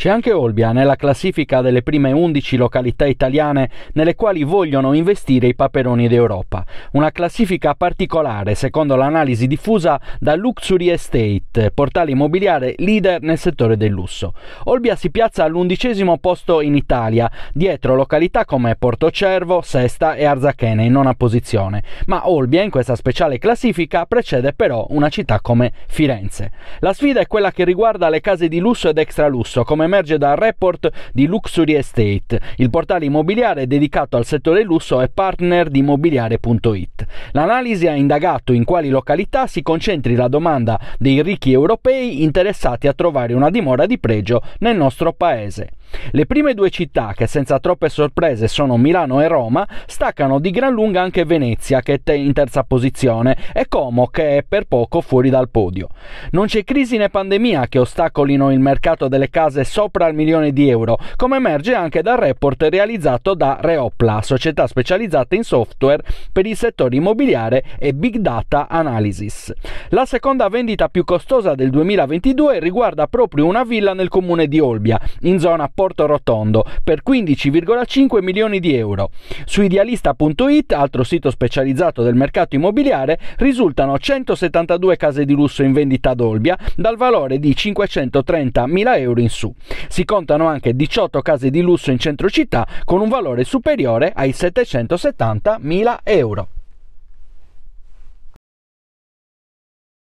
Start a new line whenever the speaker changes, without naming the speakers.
C'è anche Olbia nella classifica delle prime 11 località italiane nelle quali vogliono investire i paperoni d'Europa, una classifica particolare secondo l'analisi diffusa da Luxury Estate, portale immobiliare leader nel settore del lusso. Olbia si piazza all'undicesimo posto in Italia, dietro località come Portocervo, Sesta e Arzachene in nona posizione, ma Olbia in questa speciale classifica precede però una città come Firenze. La sfida è quella che riguarda le case di lusso ed extralusso come emerge dal report di Luxury Estate, il portale immobiliare dedicato al settore lusso e partner di immobiliare.it. L'analisi ha indagato in quali località si concentri la domanda dei ricchi europei interessati a trovare una dimora di pregio nel nostro paese. Le prime due città, che senza troppe sorprese sono Milano e Roma, staccano di gran lunga anche Venezia, che è in terza posizione, e Como, che è per poco fuori dal podio. Non c'è crisi né pandemia che ostacolino il mercato delle case sopra il milione di euro, come emerge anche dal report realizzato da Reopla, società specializzata in software per il settore immobiliare e big data analysis. La seconda vendita più costosa del 2022 riguarda proprio una villa nel comune di Olbia, in zona rapporto rotondo per 15,5 milioni di euro. Su idealista.it, altro sito specializzato del mercato immobiliare, risultano 172 case di lusso in vendita ad Olbia dal valore di 530 mila euro in su. Si contano anche 18 case di lusso in centro città con un valore superiore ai 770 mila euro.